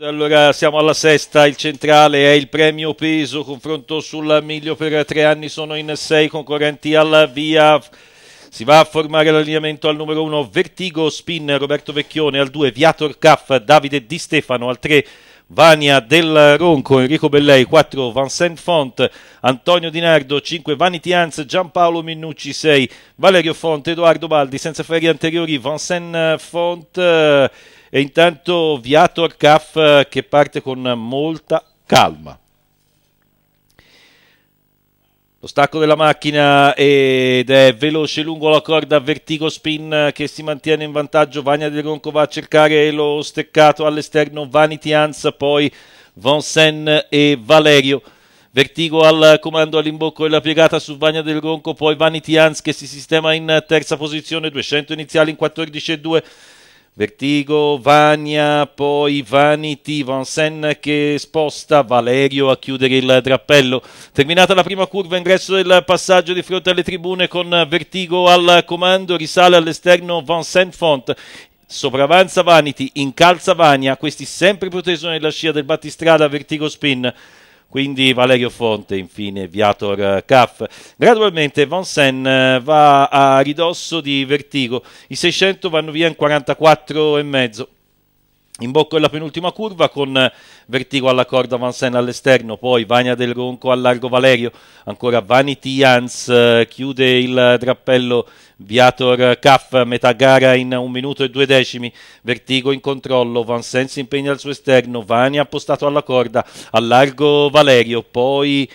Allora siamo alla sesta, il centrale è il premio peso, confronto sul miglio per tre anni, sono in sei concorrenti alla via. Si va a formare l'allineamento al numero uno, Vertigo Spin, Roberto Vecchione, al due, Viator Caff, Davide Di Stefano, al tre, Vania Del Ronco, Enrico Bellei, 4 Vincent Font, Antonio Di Nardo, 5 Vanity Hans, Giampaolo Minucci, 6 Valerio Font, Edoardo Baldi, senza ferri anteriori, Vincent Font... E intanto Viato al CAF eh, che parte con molta calma. Lo stacco della macchina ed è veloce lungo la corda, vertigo spin eh, che si mantiene in vantaggio, Vagna del Ronco va a cercare lo steccato all'esterno, Vanity Hans, poi Vonsen e Valerio. Vertigo al comando all'imbocco e la piegata su Vagna del Ronco, poi Vanity Hans che si sistema in terza posizione, 200 iniziali in 14 e 2. Vertigo, Vania, poi Vanity, Vonsen che sposta Valerio a chiudere il drappello. Terminata la prima curva, ingresso del passaggio di fronte alle tribune con Vertigo al comando, risale all'esterno Vonsen Font sopravanza Vanity, incalza Vania, questi sempre proteso nella scia del battistrada, vertigo spin, quindi Valerio Fonte, infine Viator eh, Caff. Gradualmente Von Sen eh, va a ridosso di Vertigo, i 600 vanno via in 44,5. In bocco alla penultima curva con Vertigo alla corda, Van Sen all'esterno, poi Vania del Ronco al largo Valerio, ancora Vanity Hans eh, chiude il drappello Viator Caff, metà gara in un minuto e due decimi, Vertigo in controllo, Van Sen si impegna al suo esterno, Vania appostato alla corda, al largo Valerio, poi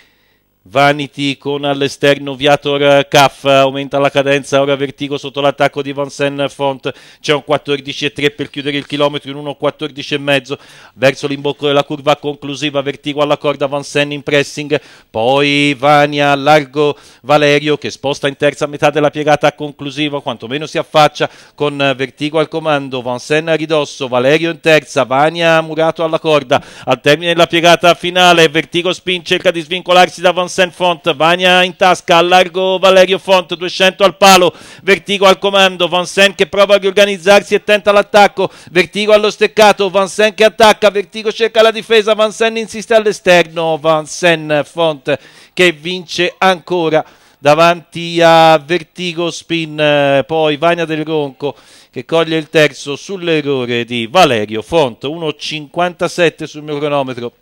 Vanity con all'esterno Viator Caff aumenta la cadenza, ora Vertigo sotto l'attacco di Vansen Font, c'è un 14,3 per chiudere il chilometro in 1,14,5 verso l'imbocco della curva conclusiva, Vertigo alla corda, Vansen in pressing, poi Vania largo Valerio che sposta in terza metà della piegata conclusiva, quantomeno si affaccia con Vertigo al comando, Vansen a ridosso, Valerio in terza, Vania murato alla corda, al termine della piegata finale, Vertigo spin cerca di svincolarsi da Vansen Townsend Font, Vania in tasca, allargo Valerio Font, 200 al palo, Vertigo al comando, Van Sen che prova a riorganizzarsi e tenta l'attacco, Vertigo allo steccato, Van Sen che attacca, Vertigo cerca la difesa, Van Sen insiste all'esterno, Van Sen Font che vince ancora davanti a Vertigo Spin, poi Vania del Ronco che coglie il terzo sull'errore di Valerio Font, 1.57 sul mio cronometro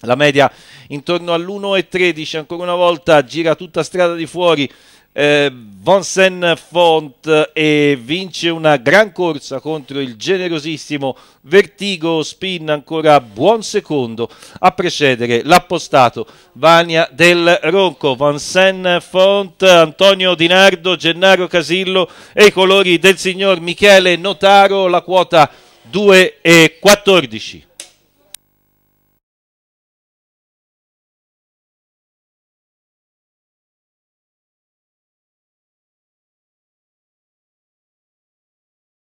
la media intorno all'1,13 ancora una volta gira tutta strada di fuori eh, Vonsen Font eh, e vince una gran corsa contro il generosissimo Vertigo Spin ancora buon secondo a precedere l'appostato Vania del Ronco Vansen Font, Antonio Dinardo Gennaro Casillo e i colori del signor Michele Notaro la quota 2,14